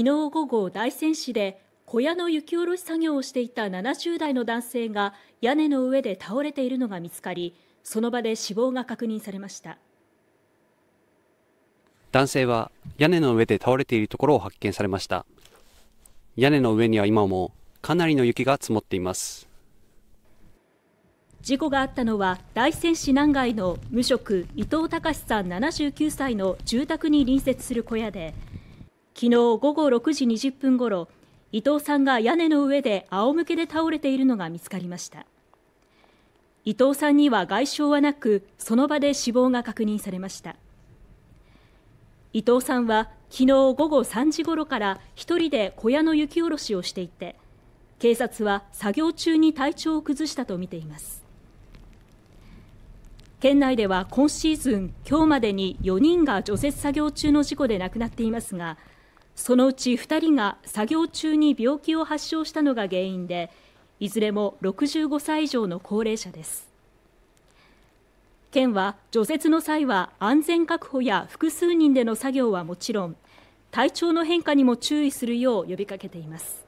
昨日午後、大仙市で小屋の雪下ろし作業をしていた70代の男性が屋根の上で倒れているのが見つかり、その場で死亡が確認されました。男性は屋根の上で倒れているところを発見されました。屋根の上には今もかなりの雪が積もっています。事故があったのは大仙市南外の無職伊藤隆さん79歳の住宅に隣接する小屋で昨日午後6時20分ごろ伊藤さんが屋根の上で仰向けで倒れているのが見つかりました伊藤さんには外傷はなくその場で死亡が確認されました伊藤さんは昨日午後3時ごろから1人で小屋の雪下ろしをしていて警察は作業中に体調を崩したとみています県内では今シーズン今日までに4人が除雪作業中の事故で亡くなっていますがそのうち2人が作業中に病気を発症したのが原因でいずれも65歳以上の高齢者です県は除雪の際は安全確保や複数人での作業はもちろん体調の変化にも注意するよう呼びかけています